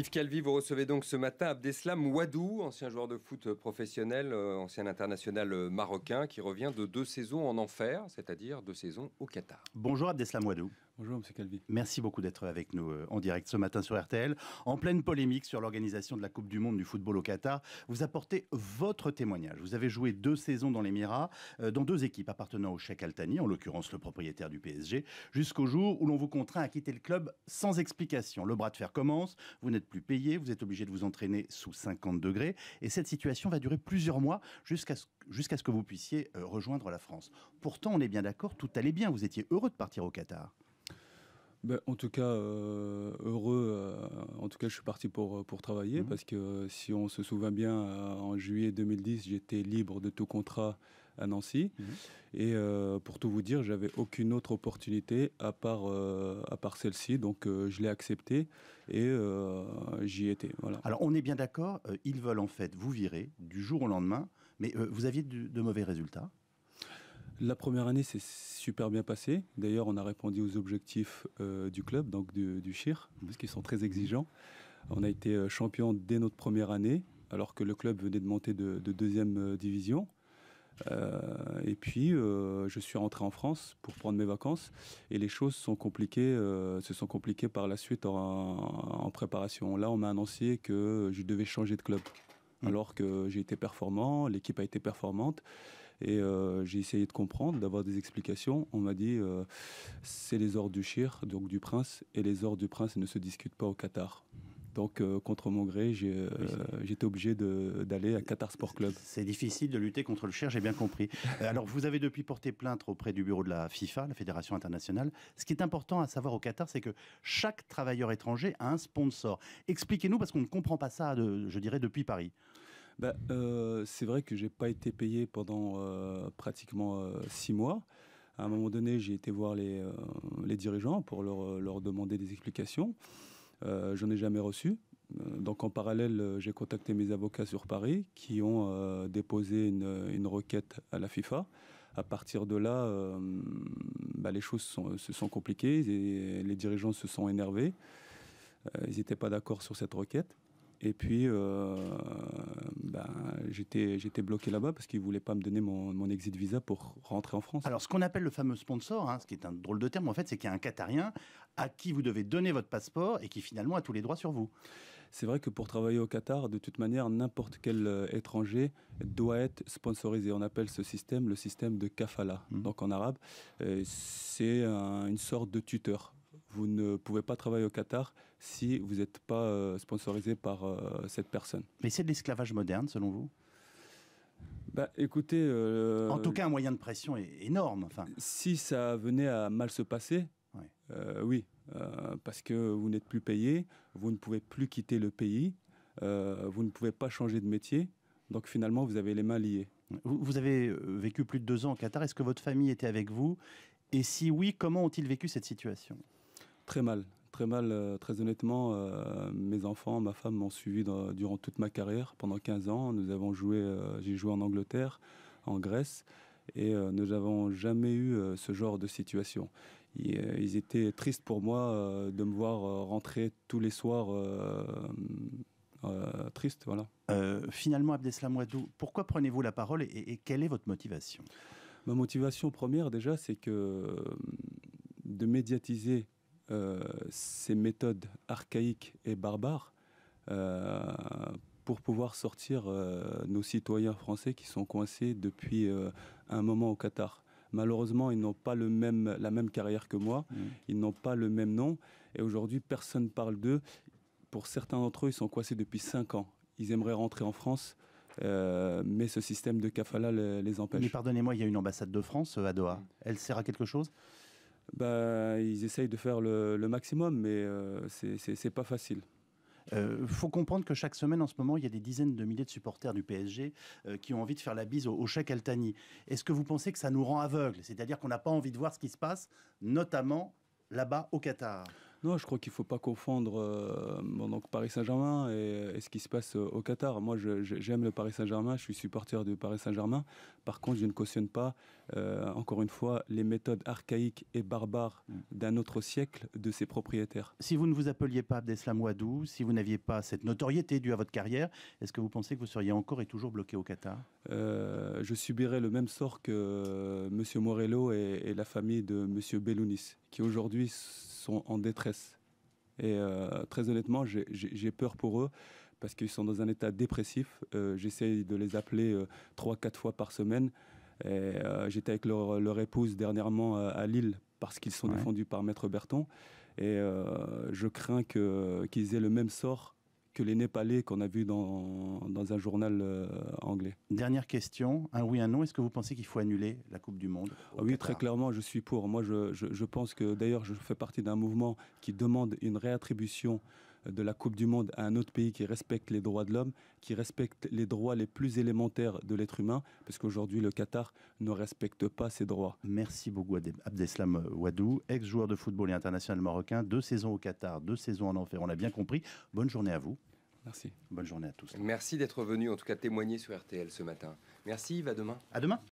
Yves Calvi, vous recevez donc ce matin Abdeslam Ouadou, ancien joueur de foot professionnel, euh, ancien international euh, marocain, qui revient de deux saisons en enfer, c'est-à-dire deux saisons au Qatar. Bonjour Abdeslam Ouadou. Bonjour M. Calvi. Merci beaucoup d'être avec nous euh, en direct ce matin sur RTL. En pleine polémique sur l'organisation de la Coupe du Monde du football au Qatar, vous apportez votre témoignage. Vous avez joué deux saisons dans l'Émirat, euh, dans deux équipes appartenant au Sheikh Altani, en l'occurrence le propriétaire du PSG, jusqu'au jour où l'on vous contraint à quitter le club sans explication. Le bras de fer commence, vous n'êtes plus payé, vous êtes obligé de vous entraîner sous 50 degrés, et cette situation va durer plusieurs mois jusqu'à ce que vous puissiez euh, rejoindre la France. Pourtant, on est bien d'accord, tout allait bien, vous étiez heureux de partir au Qatar. Bah, en tout cas, euh, heureux. Euh, en tout cas, je suis parti pour, euh, pour travailler mhm. parce que si on se souvient bien, en juillet 2010, j'étais libre de tout contrat à Nancy. Mhm. Et pour tout vous dire, j'avais aucune autre opportunité à part, part celle-ci. Donc je l'ai accepté et j'y étais. Voilà. Alors on est bien d'accord, ils veulent en fait vous virer du jour au lendemain, mais vous aviez de mauvais résultats la première année s'est super bien passée. D'ailleurs, on a répondu aux objectifs euh, du club, donc du, CHIR, mmh. parce qu'ils sont très exigeants. On a été euh, champion dès notre première année, alors que le club venait de monter de, deuxième euh, division. et puis, je suis rentré en France pour prendre mes vacances. Et les choses sont compliquées, se sont compliquées par la suite en, préparation. Là, on m'a annoncé que je devais changer de club. Mmh. Alors que j'ai été performant, l'équipe a été performante. Et euh, j'ai essayé de comprendre, d'avoir des explications. On m'a dit, euh, c'est les ordres du shir, donc du prince, et les ordres du prince ne se discutent pas au Qatar. Donc, euh, contre mon gré, j'étais obligé d'aller à Qatar Sport Club. C'est difficile de lutter contre le cher, j'ai bien compris. Alors, vous avez depuis porté plainte auprès du bureau de la FIFA, la Fédération internationale. Ce qui est important à savoir au Qatar, c'est que chaque travailleur étranger a un sponsor. Expliquez-nous, parce qu'on ne comprend pas ça, je dirais, depuis Paris. Bah, euh, c'est vrai que je n'ai pas été payé pendant euh, pratiquement euh, six mois. À un moment donné, j'ai été voir les, dirigeants pour leur, demander des explications. Je n'en ai jamais reçu. Donc en parallèle, j'ai contacté mes avocats sur Paris qui ont déposé une, requête à la FIFA. À partir de là, bah, les choses se sont compliquées et les dirigeants se sont énervés. ils n'étaient pas d'accord sur cette requête. Et puis, ben, j'étais, j'étais bloqué là-bas parce qu'ils ne voulaient pas me donner mon, mon, exit visa pour rentrer en France. Alors, ce qu'on appelle le fameux sponsor, hein, ce qui est un drôle de terme, en fait, c'est qu'il y a un Qatarien à qui vous devez donner votre passeport et qui finalement a tous les droits sur vous. C'est vrai que pour travailler au Qatar, de toute manière, n'importe quel euh, étranger doit être sponsorisé. On appelle ce système le système de kafala, mmh. donc en arabe. Euh, c'est une sorte de tuteur vous ne pouvez pas travailler au Qatar si vous n'êtes pas euh, sponsorisé par euh, cette personne. Mais c'est de l'esclavage moderne, selon vous bah, écoutez, euh, en tout cas, un moyen de pression est énorme. si ça venait à mal se passer, oui, parce que vous n'êtes plus payé, vous ne pouvez plus quitter le pays, vous ne pouvez pas changer de métier, donc finalement, vous avez les mains liées. vous avez vécu plus de deux ans au Qatar. Est-ce que votre famille était avec vous Et si oui, comment ont-ils vécu cette situation Très mal, très mal, euh, très honnêtement. Euh, mes enfants, ma femme m'ont suivi durant toute ma carrière, pendant 15 ans. Nous avons joué, euh, j'ai joué en Angleterre, en Grèce, et nous n'avons jamais eu ce genre de situation. Ils, étaient tristes pour moi de me voir rentrer tous les soirs. triste, voilà. finalement, Abdeslam Ouadou, pourquoi prenez-vous la parole et, et quelle est votre motivation Ma motivation première, déjà, c'est que de médiatiser euh, ces méthodes archaïques et barbares euh, pour pouvoir sortir euh, nos citoyens français qui sont coincés depuis un moment au Qatar. Malheureusement, ils n'ont pas le même, la même carrière que moi, mmh. ils n'ont pas le même nom, et aujourd'hui, personne ne parle d'eux. Pour certains d'entre eux, ils sont coincés depuis 5 ans. Ils aimeraient rentrer en France, mais ce système de kafala les, les empêche. Mais pardonnez-moi, il y a une ambassade de France à Doha. Mmh. Elle sert à quelque chose bah, ils essayent de faire le, maximum, mais euh, ce c'est pas facile. Il euh, faut comprendre que chaque semaine, en ce moment, il y a des dizaines de milliers de supporters du PSG euh, qui ont envie de faire la bise au, au Altani. Est-ce que vous pensez que ça nous rend aveugles C'est-à-dire qu'on n'a pas envie de voir ce qui se passe, notamment là-bas au Qatar non, je crois qu'il ne faut pas confondre euh, donc Paris Saint-Germain et, ce qui se passe euh, au Qatar. Moi, j'aime le Paris Saint-Germain, je suis supporter du Paris Saint-Germain. Par contre, je ne cautionne pas, euh, encore une fois, les méthodes archaïques et barbares mm. d'un autre siècle de ses propriétaires. Si vous ne vous appeliez pas Abdeslam Ouadou, si vous n'aviez pas cette notoriété due à votre carrière, est-ce que vous pensez que vous seriez encore et toujours bloqué au Qatar Je subirais le même sort que M. Morello et, et la famille de M. Bellounis, qui aujourd'hui sont en détresse et euh, très honnêtement, j'ai peur pour eux parce qu'ils sont dans un état dépressif. Euh, j'essaye de les appeler euh, trois, quatre fois par semaine. J'étais avec leur, épouse dernièrement à Lille parce qu'ils sont défendus par Maître Berton. Et je crains qu'ils aient le même sort que les Népalais qu'on a vu dans, un journal euh, anglais. Dernière question, un oui, un non. Est-ce que vous pensez qu'il faut annuler la Coupe du Monde ah Oui, très clairement, je suis pour. Moi, je, je pense que d'ailleurs, je fais partie d'un mouvement qui demande une réattribution de la Coupe du Monde à un autre pays qui respecte les droits de l'homme, qui respecte les droits les plus élémentaires de l'être humain, parce qu'aujourd'hui le Qatar ne respecte pas ses droits. Merci beaucoup Abdeslam Wadou, ex-joueur de football et international marocain, deux saisons au Qatar, deux saisons en enfer, on l'a bien compris. Bonne journée à vous. Merci. Bonne journée à tous. Merci d'être venu, en tout cas témoigner sur RTL ce matin. Merci, va demain. À demain.